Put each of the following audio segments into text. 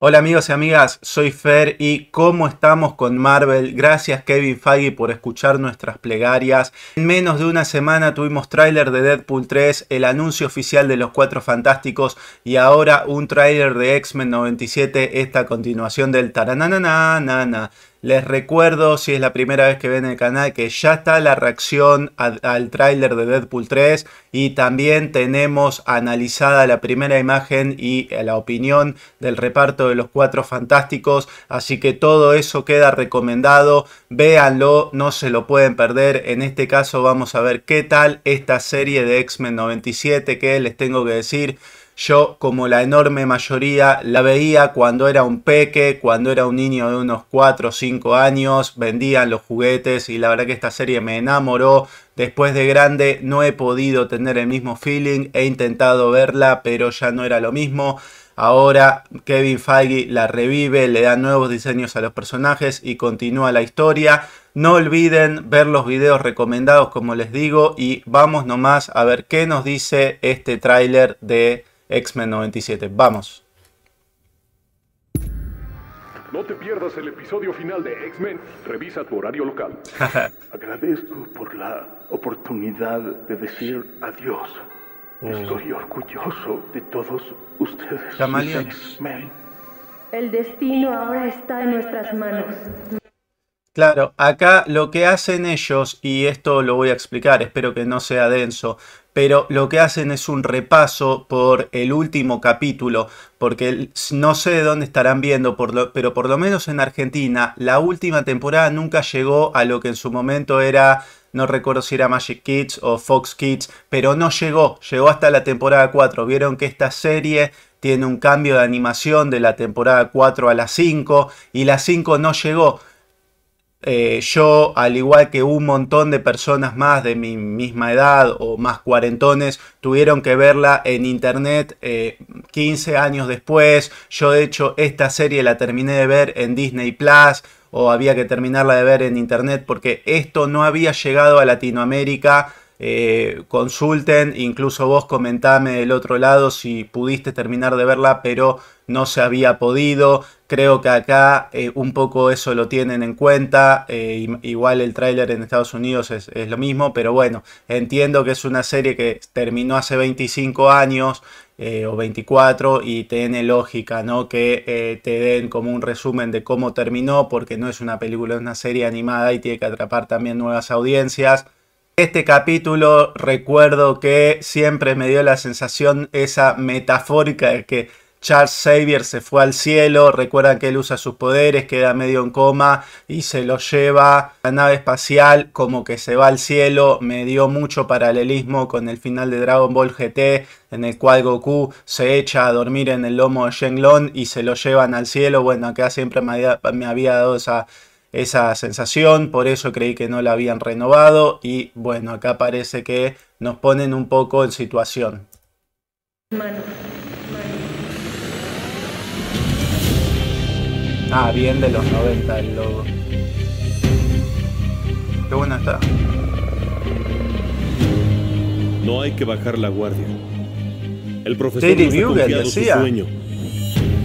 Hola amigos y amigas, soy Fer y ¿cómo estamos con Marvel? Gracias Kevin Feige por escuchar nuestras plegarias. En menos de una semana tuvimos tráiler de Deadpool 3, el anuncio oficial de Los Cuatro Fantásticos y ahora un tráiler de X-Men 97, esta continuación del tarananana. Les recuerdo, si es la primera vez que ven el canal, que ya está la reacción al, tráiler de Deadpool 3 y también tenemos analizada la primera imagen y eh, la opinión del reparto de los cuatro fantásticos. Así que todo eso queda recomendado, véanlo, no se lo pueden perder. En este caso vamos a ver qué tal esta serie de X-Men 97 que les tengo que decir yo, como la enorme mayoría, la veía cuando era un peque, cuando era un niño de unos 4 o 5 años, vendían los juguetes y la verdad que esta serie me enamoró. Después de grande no he podido tener el mismo feeling, he intentado verla, pero ya no era lo mismo. Ahora Kevin Feige la revive, le da nuevos diseños a los personajes y continúa la historia. No olviden ver los videos recomendados como les digo y vamos nomás a ver qué nos dice este tráiler de X-Men 97. Vamos. No te pierdas el episodio final de X-Men. Revisa tu horario local. Agradezco por la oportunidad de decir adiós. Oh. Estoy orgulloso de todos ustedes. x El destino ahora está en nuestras manos. Claro, acá lo que hacen ellos, y esto lo voy a explicar, espero que no sea denso, pero lo que hacen es un repaso por el último capítulo, porque no sé dónde estarán viendo, por pero por lo menos en Argentina, la última temporada nunca llegó a lo que en su momento era, no recuerdo si era Magic Kids o Fox Kids, pero no llegó, llegó hasta la temporada 4. Vieron que esta serie tiene un cambio de animación de la temporada 4 a la 5 y la 5 no llegó. Eh, yo, al igual que un montón de personas más de mi misma edad o más cuarentones, tuvieron que verla en internet 15 eh, años después. Yo, de hecho, esta serie la terminé de ver en Disney Plus o había que terminarla de ver en internet porque esto no había llegado a Latinoamérica eh, consulten, incluso vos comentame del otro lado si pudiste terminar de verla, pero no se había podido. Creo que acá eh, un poco eso lo tienen en cuenta. Eh, igual el tráiler en Estados Unidos es, es, lo mismo, pero bueno, entiendo que es una serie que terminó hace 25 años o 24 y tiene lógica, ¿no? Que te den como un resumen de cómo terminó, porque no es una película, es una serie animada y tiene que atrapar también nuevas audiencias. Este capítulo recuerdo que siempre me dio la sensación esa metafórica de que Charles Xavier se fue al cielo, recuerdan que él usa sus poderes, queda medio en coma y se lo lleva a la nave espacial como que se va al cielo, me dio mucho paralelismo con el final de Dragon Ball GT en el cual Goku se echa a dormir en el lomo de Shenlong y se lo llevan al cielo, bueno acá siempre me había, me había dado esa esa sensación, por eso creí que no la habían renovado y bueno, acá parece que nos ponen un poco en situación. Ah, bien de los 90 el logo. Qué bueno está. No hay que bajar la guardia. El profesor nos sueño.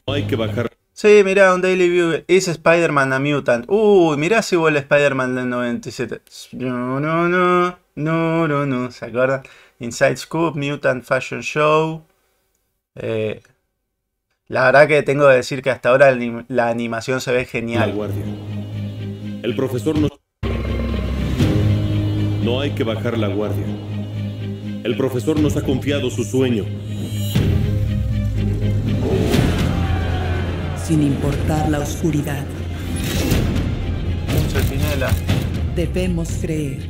No hay que bajar Sí, mirá, un Daily View. Es Spider-Man a Mutant. Uy, mirá si vuelve Spider-Man del 97. No, no, no. No, no, no. ¿Se acuerdan? Inside Scoop, Mutant Fashion Show. Eh, la verdad que tengo que decir que hasta ahora la animación se ve genial. El profesor no. No hay que bajar la guardia. El profesor nos ha confiado su sueño sin importar la oscuridad. Debemos creer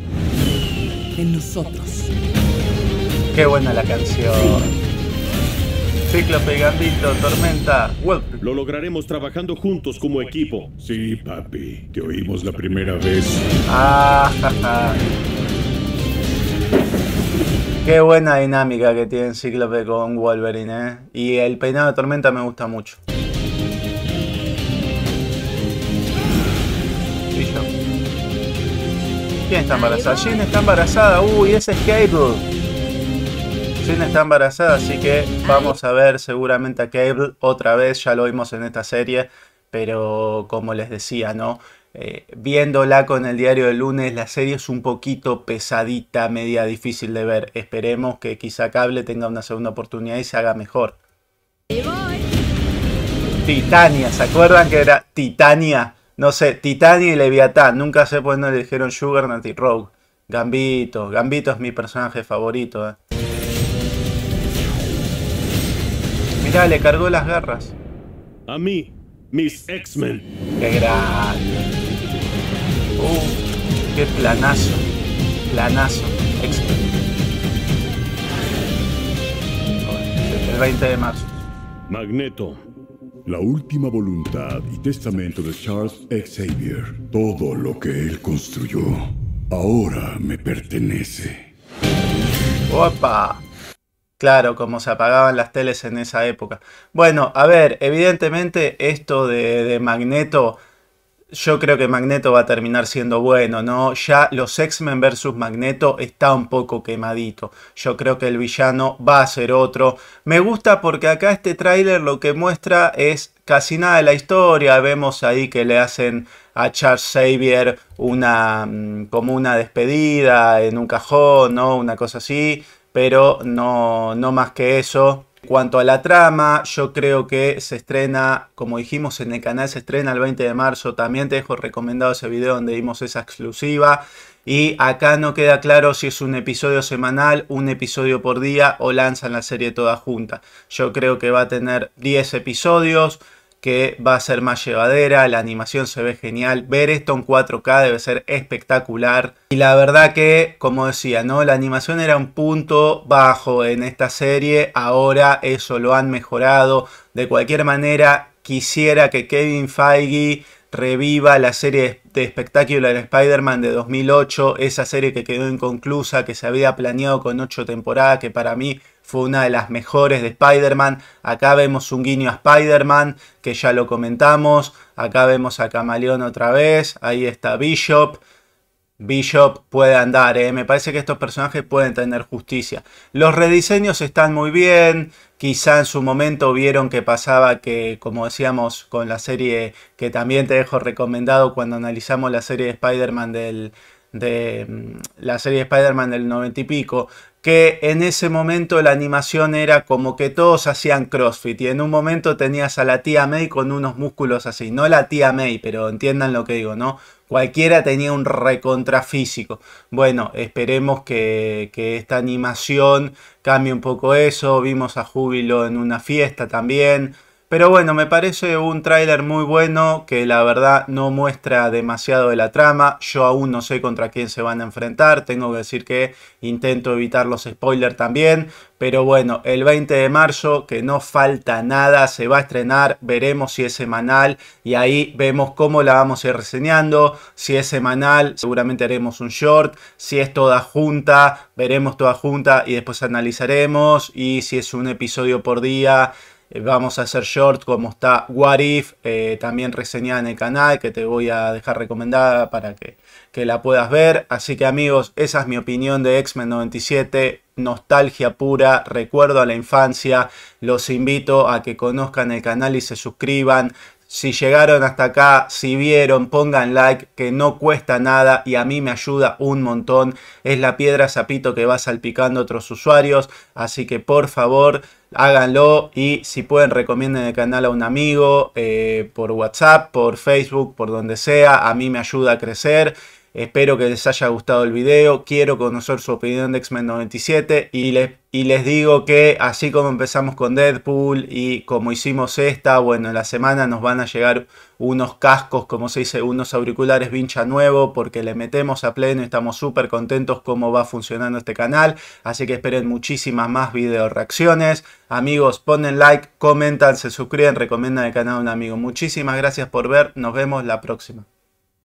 en nosotros. Qué buena la canción. Cíclope y Gambito, Tormenta, Lo lograremos trabajando juntos como equipo. Sí, papi, te oímos la primera vez. Ah, Qué buena dinámica que tiene Cíclope con Wolverine, ¿eh? Y el peinado de Tormenta me gusta mucho. ¿Quién está embarazada? Jin está embarazada. Uy, ese es Cable. Jin está embarazada, así que vamos a ver seguramente a Cable otra vez. Ya lo vimos en esta serie, pero como les decía, ¿no? Eh, viéndola con el diario del lunes, la serie es un poquito pesadita, media difícil de ver. Esperemos que quizá Cable tenga una segunda oportunidad y se haga mejor. Titania, ¿se acuerdan que era Titania? No sé, Titania y Leviatán. Nunca sé por qué no le dijeron Sugar, y Rogue. Gambito. Gambito es mi personaje favorito. Eh. Mirá, le cargó las garras. A mí, mis X-Men. Qué grande. Uh, qué planazo. Planazo. X-Men. El 20 de marzo. Magneto, la última voluntad y testamento de Charles Xavier. Todo lo que él construyó ahora me pertenece. ¡Opa! Claro, como se apagaban las teles en esa época. Bueno, a ver, evidentemente esto de, de Magneto yo creo que Magneto va a terminar siendo bueno, ¿no? Ya los X-Men versus Magneto está un poco quemadito. Yo creo que el villano va a ser otro. Me gusta porque acá este tráiler lo que muestra es casi nada de la historia. Vemos ahí que le hacen a Charles Xavier una mm, como una despedida en un cajón, ¿no? Una cosa así, pero no no más que eso cuanto a la trama, yo creo que se estrena, como dijimos en el canal, se estrena el 20 de marzo. También te dejo recomendado ese video donde vimos esa exclusiva. Y acá no queda claro si es un episodio semanal, un episodio por día o lanzan la serie toda junta. Yo creo que va a tener 10 episodios que va a ser más llevadera, la animación se ve genial, ver esto en 4K debe ser espectacular. Y la verdad que, como decía, ¿no? la animación era un punto bajo en esta serie, ahora eso lo han mejorado. De cualquier manera, quisiera que Kevin Feige reviva la serie de espectáculo de Spider-Man de 2008, esa serie que quedó inconclusa, que se había planeado con ocho temporadas, que para mí fue una de las mejores de Spider-Man. Acá vemos un guiño a Spider-Man, que ya lo comentamos. Acá vemos a Camaleón otra vez, ahí está Bishop. Bishop puede andar. ¿eh? Me parece que estos personajes pueden tener justicia. Los rediseños están muy bien. Quizá en su momento vieron que pasaba que, como decíamos con la serie que también te dejo recomendado cuando analizamos la serie de Spider-Man del, de mm, la serie Spider-Man del 90 y pico, que en ese momento la animación era como que todos hacían CrossFit y en un momento tenías a la tía May con unos músculos así, no la tía May, pero entiendan lo que digo, ¿no? Cualquiera tenía un físico. Bueno, esperemos que, que, esta animación cambie un poco eso. Vimos a Júbilo en una fiesta también. Pero bueno, me parece un tráiler muy bueno que la verdad no muestra demasiado de la trama. Yo aún no sé contra quién se van a enfrentar. Tengo que decir que intento evitar los spoilers también. Pero bueno, el 20 de marzo, que no falta nada, se va a estrenar. Veremos si es semanal y ahí vemos cómo la vamos a ir reseñando. Si es semanal, seguramente haremos un short. Si es toda junta, veremos toda junta y después analizaremos. Y si es un episodio por día eh, vamos a hacer short como está What If, eh, también reseñada en el canal, que te voy a dejar recomendada para que, que la puedas ver. Así que amigos, esa es mi opinión de X-Men 97 nostalgia pura, recuerdo a la infancia, los invito a que conozcan el canal y se suscriban. Si llegaron hasta acá, si vieron, pongan like, que no cuesta nada y a mí me ayuda un montón. Es la piedra zapito que va salpicando otros usuarios, así que por favor háganlo y si pueden recomienden el canal a un amigo eh, por WhatsApp, por Facebook, por donde sea, a mí me ayuda a crecer. Espero que les haya gustado el video, quiero conocer su opinión de X-Men 97 y les, digo que así como empezamos con Deadpool y como hicimos esta, bueno, en la semana nos van a llegar unos cascos, como se dice, unos auriculares vincha nuevo porque le metemos a pleno y estamos súper contentos cómo va funcionando este canal, así que esperen muchísimas más video reacciones. Amigos, ponen like, comentan, se suscriben, recomiendan el canal a un amigo. Muchísimas gracias por ver, nos vemos la próxima.